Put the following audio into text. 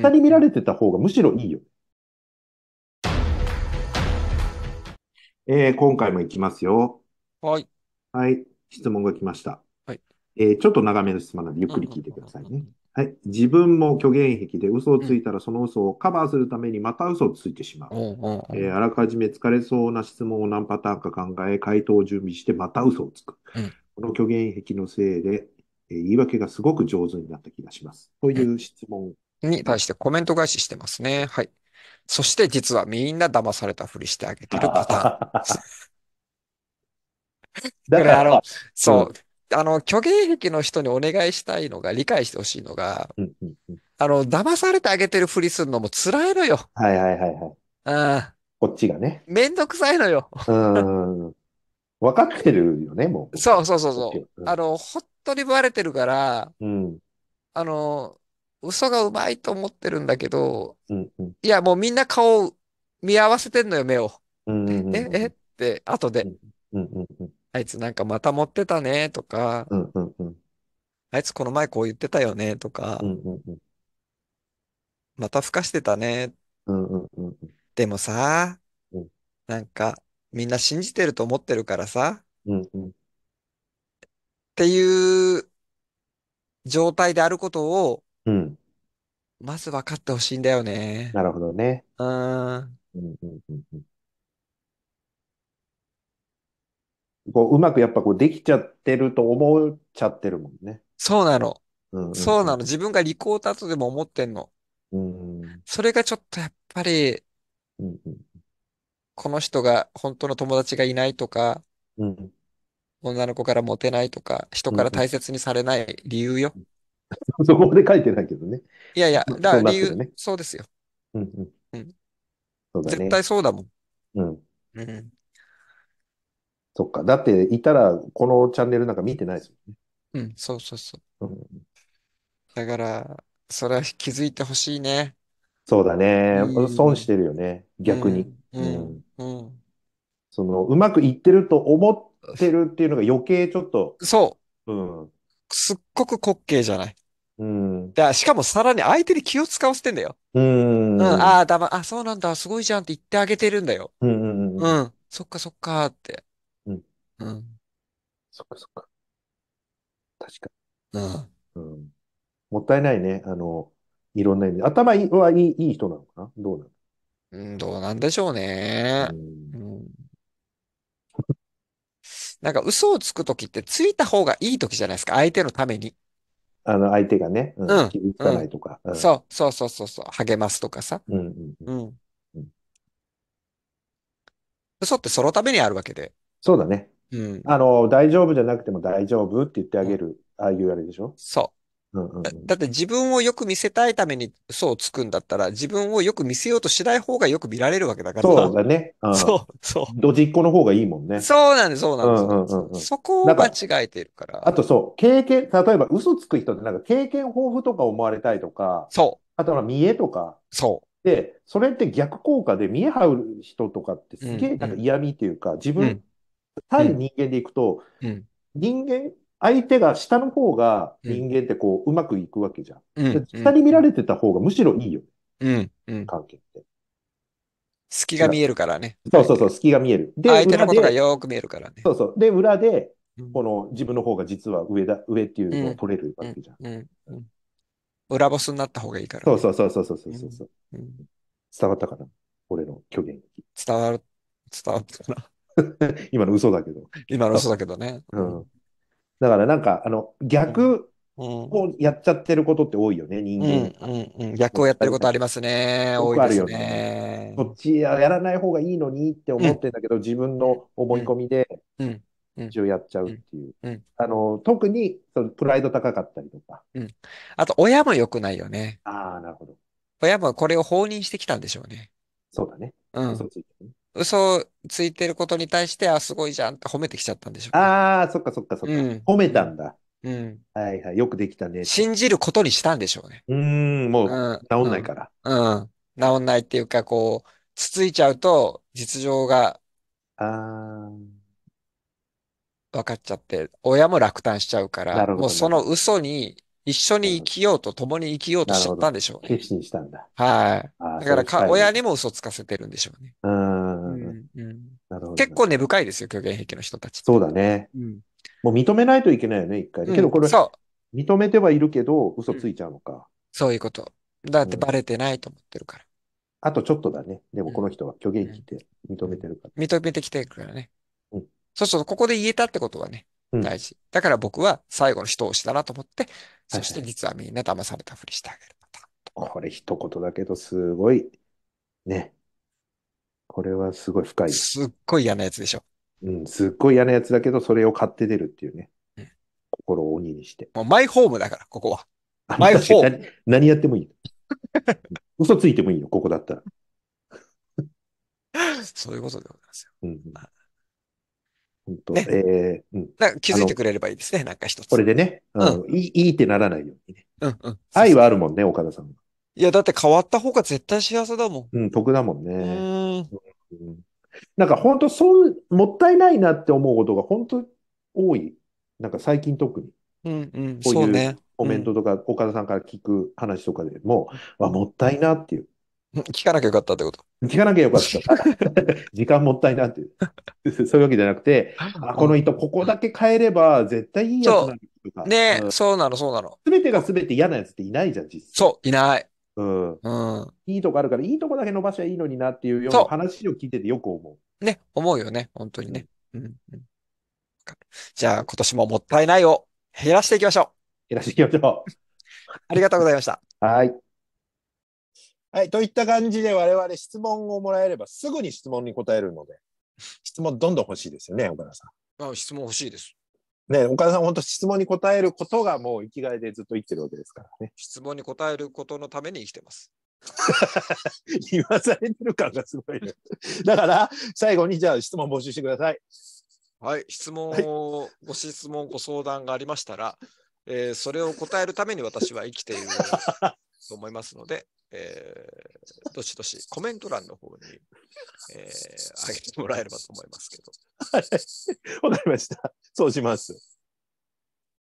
下に見られてた方がむしろいいよ。えー、今回もいきますよ。はい。はい。質問が来ました。はい。えー、ちょっと長めの質問なので、ゆっくり聞いてくださいね。はい。自分も虚言癖で嘘をついたらその嘘をカバーするためにまた嘘をついてしまう。うん。えーあらかじめ疲れそうな質問を何パターンか考え、回答を準備してまた嘘をつく。うんこの虚言癖のせいで、えー言い訳がすごく上手になった気がします。という質問に対してコメント返ししてますね。はい。そして実はみんな騙されたふりしてあげてるパターン。だから、あの、そう、あの、虚言癖の人にお願いしたいのが、理解してほしいのが、うんうんうん、あの、騙されてあげてるふりするのも辛いのよ。はいはいはいはい。あこっちがね。めんどくさいのよ。うん。分かってるよね、もう。そうそうそうそう。あの、本当にバレてるから、うん、あの、嘘がうまいと思ってるんだけど、うんうん、いや、もうみんな顔見合わせてんのよ、目を。うんうんうん、え、えって、後で、うんうんうん。あいつなんかまた持ってたね、とか、うんうんうん、あいつこの前こう言ってたよね、とか、うんうんうん、またふかしてたね、うんうんうん。でもさ、なんか、みんな信じてると思ってるからさ、うんうん、っていう状態であることをまず分かってほしいんだよね。なるほどね。うーん。うんうんうんうんこう、うまくやっぱこうできちゃってると思っちゃってるもんね。そうなの。うんうんそうなの。自分が利口だとでも思ってんの。それがちょっとやっぱり、この人が本当の友達がいないとか、女の子からモテないとか、人から大切にされない理由よ。そこまで書いてないけどね。いやいや、だから理由、そうね、そうですよ。うんうん絶対そうだもん。うん。そっか。だって、いたら、このチャンネルなんか見てないですもんね。うん、そうそうそう。うん、だから、それは気づいてほしいね。そうだね。損してるよね。逆に。ううん、その、うまくいってると思ってるっていうのが余計ちょっと。そう。うん。すっごく滑稽じゃない。うん。だしかもさらに相手に気を使わせてんだよ。うん。うん、ああ、だま、あ、そうなんだ、すごいじゃんって言ってあげてるんだよ。うんうんうん。うん。そっかそっかーって。うん。うん。そっかそっか。確かうん。うん。もったいないね。あの、いろんな意味で。頭いいはいいいい人なのかなどうなのうん、どうなんでしょうね。うん。なんか嘘をつくときってついた方がいいときじゃないですか。相手のために。あの、相手がね、うんうん気づかないとか。うんそう、そうそうそうそう、励ますとかさ。うんうんうんうん。うん嘘ってそのためにあるわけで。そうだね。うん。あの、大丈夫じゃなくても大丈夫って言ってあげる、ああいうあれでしょそう。だって自分をよく見せたいために嘘をつくんだったら、自分をよく見せようとしない方がよく見られるわけだから。そうだね。うん、そう、そう。ドジっ子の方がいいもんね。そうなんです、そうなんです。うんうんうん、そこを間違えてるから。あとそう、経験、例えば嘘つく人ってなんか経験豊富とか思われたいとか、そう。あとは見栄とか。そう。で、それって逆効果で見栄張る人とかってすげえなんか嫌味っていうか、うんうん、自分、対人間でいくと、うん、人間相手が下の方が人間ってこう、うまくいくわけじゃん。うん、下に見られてた方がむしろいいようん。うん、関係って。隙が見えるからね。そうそうそう、隙が見える。で、相手のことがよく見えるからね。そうそう。で、裏で、この自分の方が実は上だ、上っていうのを取れるわけじゃん。うん。うん、裏ボスになった方がいいから、ね。そうそうそうそうそうそう伝わったかな俺の虚言。伝わる、伝わったかな 今の嘘だけど。今の嘘だけどね。うんだからなんか、あの、逆をやっちゃってることって多いよね、人間、うんうん。逆をやってることありますね。多いですよね。こっちやらない方がいいのにって思ってんだけど、自分の思い込みで、一応やっちゃうっていう。うんあの、特に、そのプライド高かったりとか。うん、あと、親も良くないよね。ああ、なるほど。親もこれを放任してきたんでしょうね。そうだね。うん。嘘ついてね。嘘ついてることに対して、あ、すごいじゃんって褒めてきちゃったんでしょう、ね。ああ、そっかそっかそっか。うん、褒めたんだ。うん。はいはい。よくできたね。信じることにしたんでしょうね。うん、もう、治んないから。うん。治んないっていうか、こう、つついちゃうと、実情が、ああ。分かっちゃって、親も落胆しちゃうから、もうその嘘に一緒に生きようと、共に生きようとしちゃったんでしょうね。決心したんだ。はい。だからか、親にも嘘つかせてるんでしょうね。うん。結構根深いですよ、虚言癖の人たち。そうだね。うん、もう認めないといけないよね、一回。けどこれ、うん、認めてはいるけど、嘘ついちゃうのか。そういうこと。だってバレてないと思ってるから。あとちょっとだね。でもこの人は虚言癖って認めてるから。認めてきてるからね。うん。そうそう、ここで言えたってことはね、大事。だから僕は最後の一押しだなと思って、そして実はみんな騙されたふりしてあげるこれ一言だけどすごい、ね、これはすごい深い。すっごい嫌なやつでしょ。うん、すっごい嫌なやつだけど、それを買って出るっていうね。うん、心を鬼にして。もうマイホームだから、ここは。マイホーム。何やってもいい。嘘ついてもいいよ、ここだったら。そういうことでございますよ。うん、本当、ね、えー、うん。なんか気づいてくれればいいですね、なんか一つ。これでね、うん、うん、いい、いいってならないようにね。うんうん。愛はあるもんね、岡田さんは。いや、だって変わった方が絶対幸せだもん。うん、得だもんね。ん。うんなんか本当そう、もったいないなって思うことが本当多い。なんか最近特に。うんうん、ういうそうね。コメントとか、岡田さんから聞く話とかでも、わ、もったいなっていう。聞かなきゃよかったってこと。聞かなきゃよかった。時間もったいなっていう。そういうわけじゃなくて、あ、この人、ここだけ変えれば絶対いいやつなのとか。ねえ、そうなの、そうなの。すべてがすべて嫌なやつっていないじゃん、実際。そう、いない。うん。うん。いいとこあるから、いいとこだけ伸ばしゃいいのになっていうような話を聞いててよく思う。ね、思うよね。本当にね。うん。うん、じゃあ、今年ももったいないを減らしていきましょう。減らしていきましょう。ありがとうございました。はい。はい。といった感じで我々質問をもらえればすぐに質問に答えるので、質問どんどん欲しいですよね、岡田さん。あ質問欲しいです。ね、岡田さん、本当質問に答えることがもう生きがいでずっと生きてるわけですからね。質問に答えることのために生きてます。言わされてる感がすごい、ね、だから、最後にじゃあ質問募集してください。はい、質問を、はい、ご質問、ご相談がありましたら、えー、それを答えるために私は生きていると思いますので、えー、どしどしコメント欄の方に、えー、上 げてもらえればと思いますけど。わかりました。そうします。